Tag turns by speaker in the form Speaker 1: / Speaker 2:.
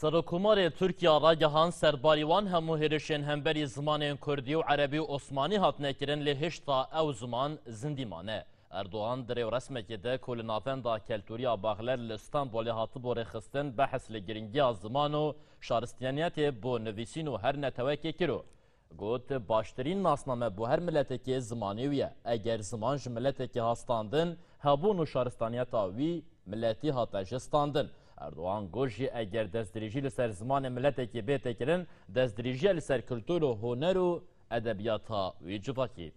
Speaker 1: سەرۆکومارێ تورکیا ڕاگەهان سەرباریوان هەموو هێرشێن هەمبەری زمانێن کوردی و عەرەبی و ئۆسمانی هاتنەکردن لێ هێشتا ئەو زمان زیندیمانە. ئەردوان درێوڕسمێکی دە کو لە ناڤەندا کەلتوریا باغلەر لە ئستانبولێ هاتبۆ ڕێخستن بەحس لە گرنگیا زمان و شارستیانەتێ بۆ نوویسین و هەر نەتەوەکێ کرو. گوت باشترین ناسنامە بۆ هەر ملەتێکی زمانی ویە ئەگەر زمان ji ملەتێکی هاستاندن هەبوون و شارستانیەتا وی ملەتی هاتەژستاندن. اردوان گوشی اگر دستریجی لسر زمان ملت که بیت کرن دستریجی لسر کلتور و هنر و ادبیات ها ویجواکی